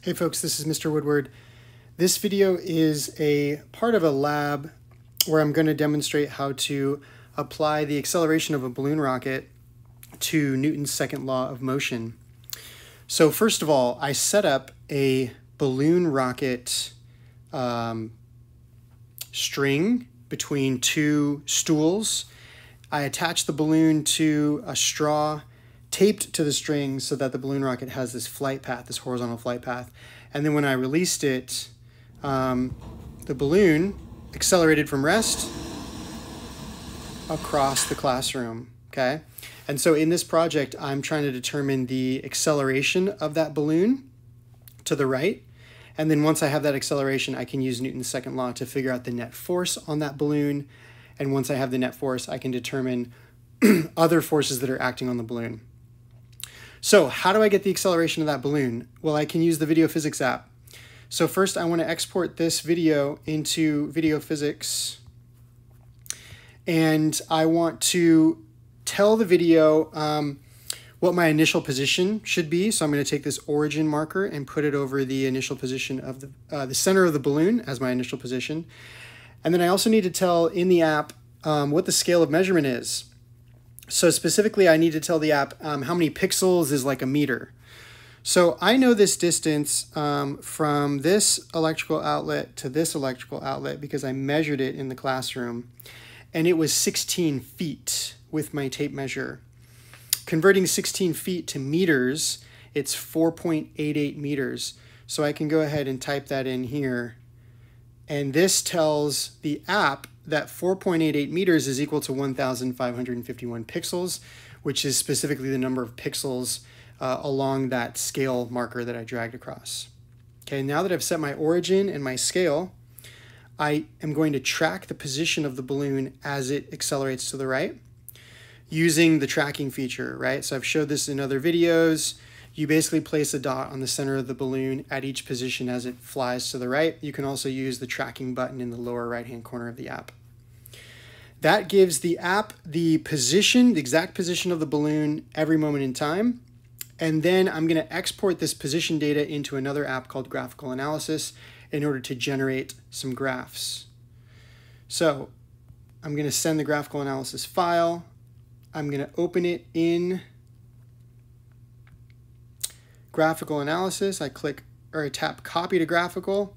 Hey folks, this is Mr. Woodward. This video is a part of a lab where I'm going to demonstrate how to apply the acceleration of a balloon rocket to Newton's second law of motion. So first of all, I set up a balloon rocket um, string between two stools. I attach the balloon to a straw taped to the string so that the balloon rocket has this flight path, this horizontal flight path. And then when I released it, um, the balloon accelerated from rest across the classroom, okay? And so in this project, I'm trying to determine the acceleration of that balloon to the right. And then once I have that acceleration, I can use Newton's second law to figure out the net force on that balloon. And once I have the net force, I can determine other forces that are acting on the balloon. So how do I get the acceleration of that balloon? Well, I can use the video physics app. So first I want to export this video into video physics and I want to tell the video um, what my initial position should be. So I'm going to take this origin marker and put it over the initial position of the, uh, the center of the balloon as my initial position. And then I also need to tell in the app um, what the scale of measurement is. So specifically, I need to tell the app um, how many pixels is like a meter. So I know this distance um, from this electrical outlet to this electrical outlet because I measured it in the classroom and it was 16 feet with my tape measure. Converting 16 feet to meters, it's 4.88 meters. So I can go ahead and type that in here. And this tells the app that 4.88 meters is equal to 1,551 pixels, which is specifically the number of pixels uh, along that scale marker that I dragged across. Okay, now that I've set my origin and my scale, I am going to track the position of the balloon as it accelerates to the right using the tracking feature, right? So I've showed this in other videos. You basically place a dot on the center of the balloon at each position as it flies to the right. You can also use the tracking button in the lower right-hand corner of the app. That gives the app the position, the exact position of the balloon every moment in time. And then I'm going to export this position data into another app called Graphical Analysis in order to generate some graphs. So I'm going to send the graphical analysis file. I'm going to open it in graphical analysis. I click or I tap copy to graphical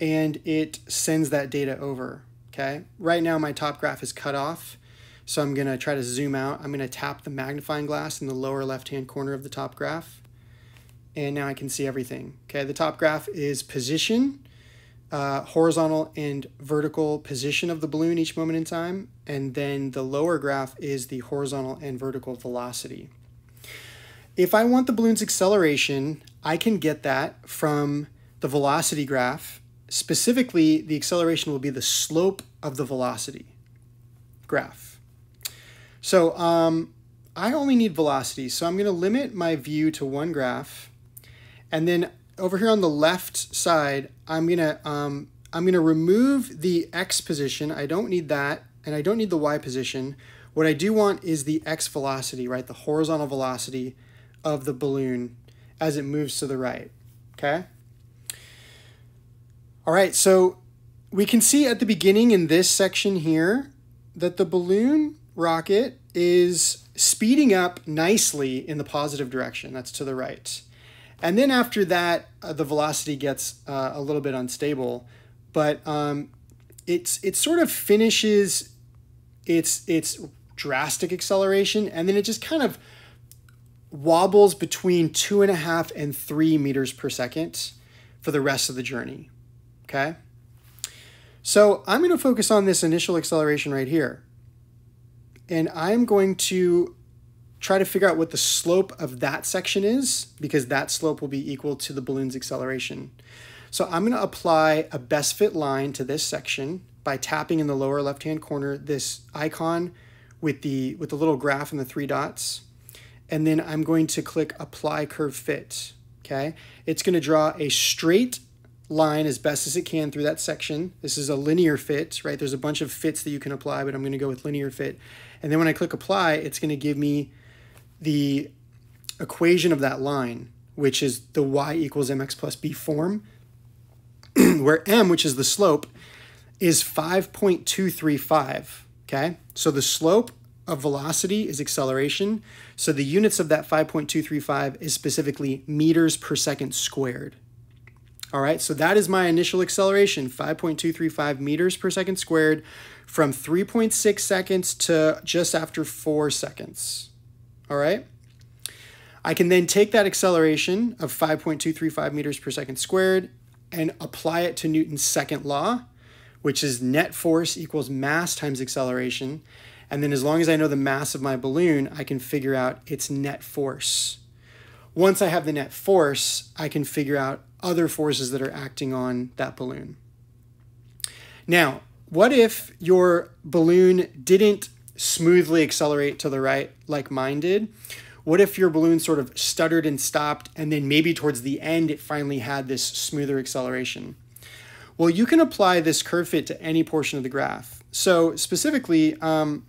and it sends that data over. Okay, right now my top graph is cut off. So I'm gonna try to zoom out. I'm gonna tap the magnifying glass in the lower left-hand corner of the top graph. And now I can see everything. Okay, the top graph is position, uh, horizontal and vertical position of the balloon each moment in time. And then the lower graph is the horizontal and vertical velocity. If I want the balloon's acceleration, I can get that from the velocity graph. Specifically, the acceleration will be the slope of the velocity graph. So um, I only need velocity, so I'm going to limit my view to one graph. And then over here on the left side, I'm going to um, I'm going to remove the x position. I don't need that, and I don't need the y position. What I do want is the x velocity, right? The horizontal velocity of the balloon as it moves to the right, okay? All right, so we can see at the beginning in this section here that the balloon rocket is speeding up nicely in the positive direction. That's to the right. And then after that, uh, the velocity gets uh, a little bit unstable, but um, it's it sort of finishes its its drastic acceleration, and then it just kind of wobbles between two and a half and three meters per second for the rest of the journey. Okay. So I'm going to focus on this initial acceleration right here. And I'm going to try to figure out what the slope of that section is because that slope will be equal to the balloon's acceleration. So I'm going to apply a best fit line to this section by tapping in the lower left hand corner this icon with the with the little graph and the three dots and then I'm going to click apply curve fit, okay? It's gonna draw a straight line as best as it can through that section. This is a linear fit, right? There's a bunch of fits that you can apply, but I'm gonna go with linear fit. And then when I click apply, it's gonna give me the equation of that line, which is the y equals mx plus b form, where m, which is the slope, is 5.235, okay? So the slope of velocity is acceleration. So the units of that 5.235 is specifically meters per second squared. All right, so that is my initial acceleration, 5.235 meters per second squared from 3.6 seconds to just after four seconds. All right. I can then take that acceleration of 5.235 meters per second squared and apply it to Newton's second law, which is net force equals mass times acceleration. And then as long as I know the mass of my balloon, I can figure out its net force. Once I have the net force, I can figure out other forces that are acting on that balloon. Now, what if your balloon didn't smoothly accelerate to the right like mine did? What if your balloon sort of stuttered and stopped, and then maybe towards the end it finally had this smoother acceleration? Well, you can apply this curve fit to any portion of the graph. So specifically, um,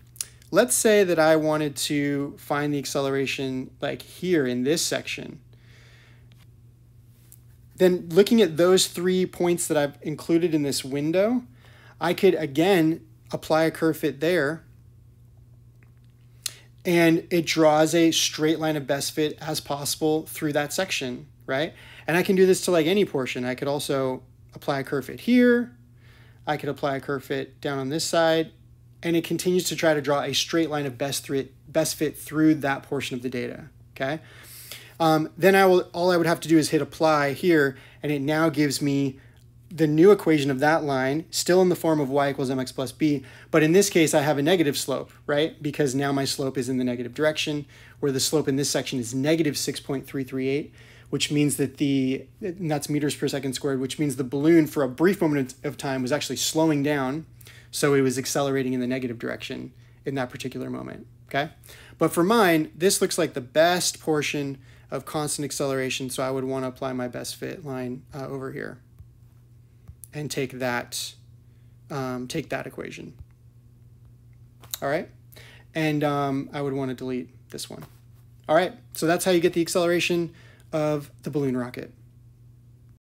let's say that I wanted to find the acceleration like here in this section, then looking at those three points that I've included in this window, I could again apply a curve fit there and it draws a straight line of best fit as possible through that section, right? And I can do this to like any portion. I could also apply a curve fit here. I could apply a curve fit down on this side and it continues to try to draw a straight line of best, fit, best fit through that portion of the data, okay? Um, then I will, all I would have to do is hit apply here, and it now gives me the new equation of that line, still in the form of y equals mx plus b, but in this case I have a negative slope, right? Because now my slope is in the negative direction, where the slope in this section is negative 6.338, which means that the, that's meters per second squared, which means the balloon for a brief moment of time was actually slowing down, so it was accelerating in the negative direction in that particular moment, okay? But for mine, this looks like the best portion of constant acceleration, so I would want to apply my best fit line uh, over here and take that, um, take that equation. All right, and um, I would want to delete this one. All right, so that's how you get the acceleration of the balloon rocket.